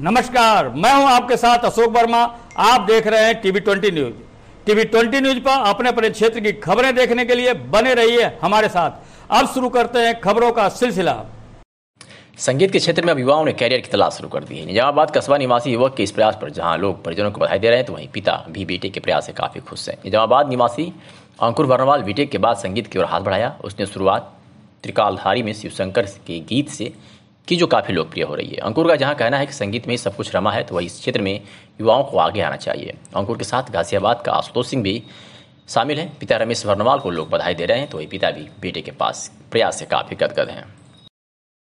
नमस्कार मैं हूं आपके साथ अशोक वर्मा आप देख रहे हैं TV twenty news TV twenty news पर अपने अपने क्षेत्र की खबरें देखने के लिए बने रहिए हमारे साथ अब शुरू करते हैं खबरों का सिलसिला संगीत के क्षेत्र में अब युवाओं ने कैरियर की तलाश शुरू कर दी है निजामाबाद कस्बा निवासी युवक के इस प्रयास पर जहां लोग परिजनों को बधाई दे रहे हैं तो वहीं पिता भी बेटे के प्रयास से काफी खुश हैं निजामाबाद निवासी अंकुर वर्णवाल बीटेक के बाद संगीत की ओर हाथ बढ़ाया उसने शुरुआत त्रिकालधारी में शिवशंकर के गीत से की जो काफ़ी लोकप्रिय हो रही है अंकुर का जहां कहना है कि संगीत में सब कुछ रमा है तो वही इस क्षेत्र में युवाओं को आगे आना चाहिए अंकुर के साथ गाजियाबाद का आशुतोष सिंह भी शामिल हैं पिता रमेश वर्णवाल को लोग बधाई दे रहे हैं तो वही पिता भी बेटे के पास प्रयास से काफ़ी गदगद हैं